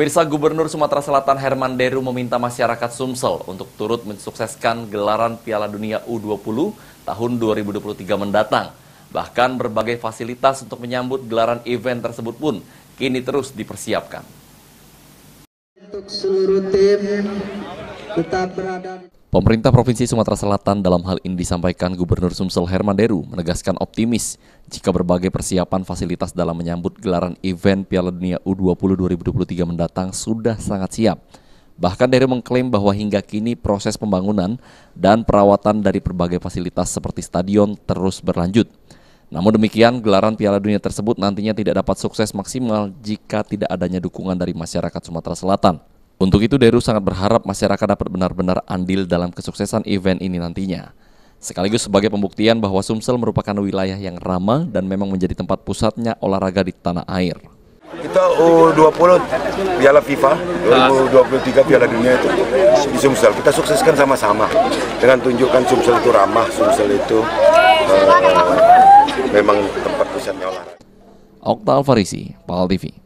Pemirsa Gubernur Sumatera Selatan Herman Deru meminta masyarakat Sumsel untuk turut mensukseskan gelaran Piala Dunia U20 tahun 2023 mendatang. Bahkan berbagai fasilitas untuk menyambut gelaran event tersebut pun kini terus dipersiapkan. Untuk seluruh tim tetap berada di Pemerintah Provinsi Sumatera Selatan dalam hal ini disampaikan Gubernur Sumsel Herman Deru menegaskan optimis jika berbagai persiapan fasilitas dalam menyambut gelaran event Piala Dunia U20 2023 mendatang sudah sangat siap. Bahkan Deru mengklaim bahwa hingga kini proses pembangunan dan perawatan dari berbagai fasilitas seperti stadion terus berlanjut. Namun demikian, gelaran Piala Dunia tersebut nantinya tidak dapat sukses maksimal jika tidak adanya dukungan dari masyarakat Sumatera Selatan. Untuk itu Deru sangat berharap masyarakat dapat benar-benar andil dalam kesuksesan event ini nantinya. Sekaligus sebagai pembuktian bahwa Sumsel merupakan wilayah yang ramah dan memang menjadi tempat pusatnya olahraga di tanah air. Kita U20 Piala FIFA, 2023 Piala Dunia itu di Sumsel. Kita sukseskan sama-sama dengan tunjukkan Sumsel itu ramah, Sumsel itu uh, memang tempat pusatnya olahraga. Okta Alfarisi, Pahal TV.